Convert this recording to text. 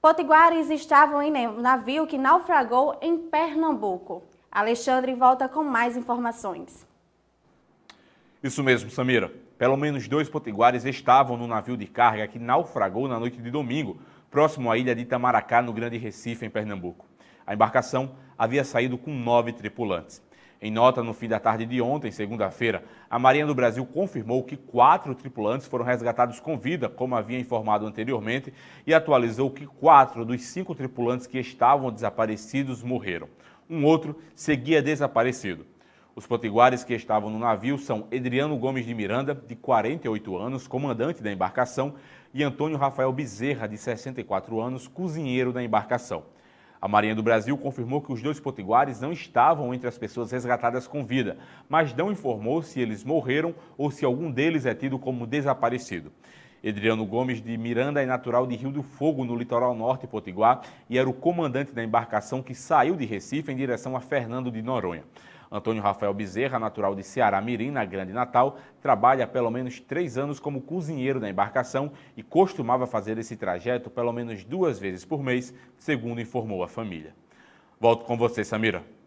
Potiguares estavam em navio que naufragou em Pernambuco. Alexandre volta com mais informações. Isso mesmo, Samira. Pelo menos dois potiguares estavam no navio de carga que naufragou na noite de domingo, próximo à ilha de Itamaracá, no Grande Recife, em Pernambuco. A embarcação havia saído com nove tripulantes. Em nota no fim da tarde de ontem, segunda-feira, a Marinha do Brasil confirmou que quatro tripulantes foram resgatados com vida, como havia informado anteriormente, e atualizou que quatro dos cinco tripulantes que estavam desaparecidos morreram. Um outro seguia desaparecido. Os potiguares que estavam no navio são Edriano Gomes de Miranda, de 48 anos, comandante da embarcação, e Antônio Rafael Bezerra, de 64 anos, cozinheiro da embarcação. A Marinha do Brasil confirmou que os dois potiguares não estavam entre as pessoas resgatadas com vida, mas não informou se eles morreram ou se algum deles é tido como desaparecido. Edriano Gomes de Miranda é natural de Rio do Fogo, no litoral norte potiguar, e era o comandante da embarcação que saiu de Recife em direção a Fernando de Noronha. Antônio Rafael Bezerra, natural de Ceará Mirim, na Grande Natal, trabalha há pelo menos três anos como cozinheiro na embarcação e costumava fazer esse trajeto pelo menos duas vezes por mês, segundo informou a família. Volto com você, Samira.